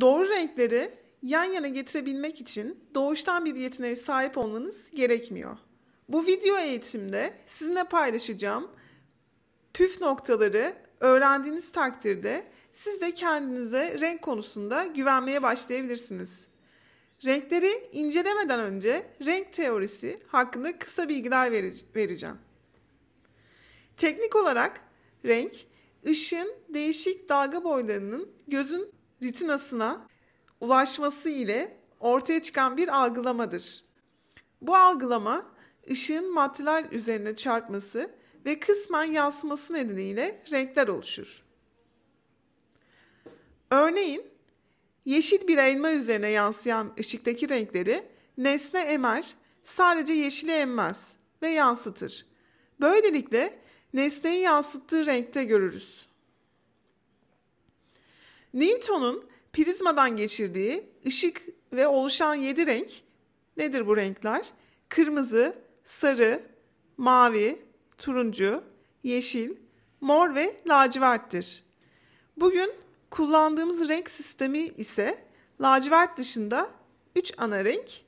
Doğru renkleri yan yana getirebilmek için doğuştan bir yeteneğe sahip olmanız gerekmiyor. Bu video eğitimde sizinle paylaşacağım püf noktaları öğrendiğiniz takdirde siz de kendinize renk konusunda güvenmeye başlayabilirsiniz. Renkleri incelemeden önce renk teorisi hakkında kısa bilgiler vereceğim. Teknik olarak renk, ışığın değişik dalga boylarının gözün Retinasına ulaşması ile ortaya çıkan bir algılamadır. Bu algılama ışığın maddeler üzerine çarpması ve kısmen yansıması nedeniyle renkler oluşur. Örneğin yeşil bir elma üzerine yansıyan ışıktaki renkleri nesne emer, sadece yeşili emmez ve yansıtır. Böylelikle nesneyi yansıttığı renkte görürüz. Newton'un prizmadan geçirdiği ışık ve oluşan yedi renk nedir bu renkler? Kırmızı, sarı, mavi, turuncu, yeşil, mor ve laciverttir. Bugün kullandığımız renk sistemi ise lacivert dışında 3 ana renk.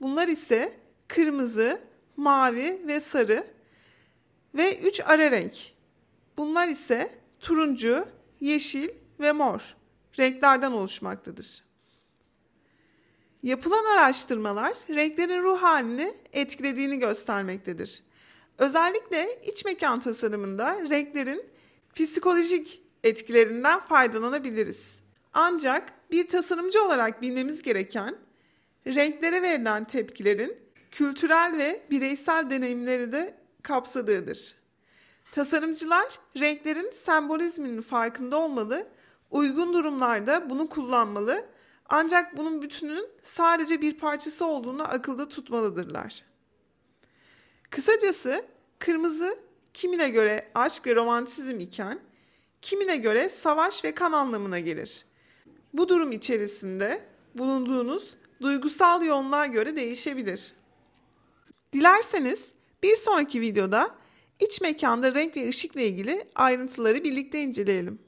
Bunlar ise kırmızı, mavi ve sarı ve 3 ara renk. Bunlar ise turuncu, yeşil ve mor renklerden oluşmaktadır. Yapılan araştırmalar renklerin ruh halini etkilediğini göstermektedir. Özellikle iç mekan tasarımında renklerin psikolojik etkilerinden faydalanabiliriz. Ancak bir tasarımcı olarak bilmemiz gereken renklere verilen tepkilerin kültürel ve bireysel deneyimleri de kapsadığıdır. Tasarımcılar renklerin sembolizminin farkında olmalı Uygun durumlarda bunu kullanmalı ancak bunun bütünün sadece bir parçası olduğunu akılda tutmalıdırlar. Kısacası kırmızı kimine göre aşk ve romantizm iken kimine göre savaş ve kan anlamına gelir. Bu durum içerisinde bulunduğunuz duygusal yoğunluğa göre değişebilir. Dilerseniz bir sonraki videoda iç mekanda renk ve ışıkla ilgili ayrıntıları birlikte inceleyelim.